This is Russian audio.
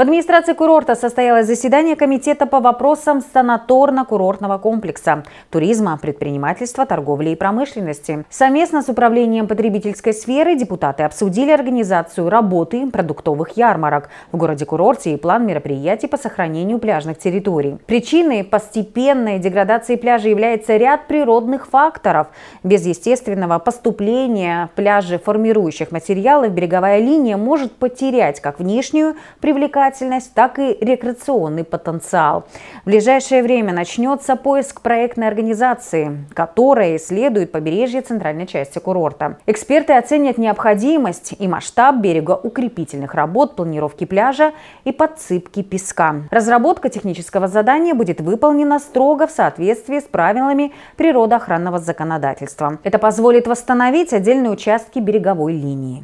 В администрации курорта состоялось заседание комитета по вопросам санаторно-курортного комплекса, туризма, предпринимательства, торговли и промышленности. Совместно с управлением потребительской сферы депутаты обсудили организацию работы продуктовых ярмарок в городе-курорте и план мероприятий по сохранению пляжных территорий. Причиной постепенной деградации пляжа является ряд природных факторов. Без естественного поступления пляжи формирующих материалов береговая линия может потерять как внешнюю привлекательность, привлекательность, так и рекреационный потенциал. В ближайшее время начнется поиск проектной организации, которая исследует побережье центральной части курорта. Эксперты оценят необходимость и масштаб берегоукрепительных работ, планировки пляжа и подсыпки песка. Разработка технического задания будет выполнена строго в соответствии с правилами природоохранного законодательства. Это позволит восстановить отдельные участки береговой линии.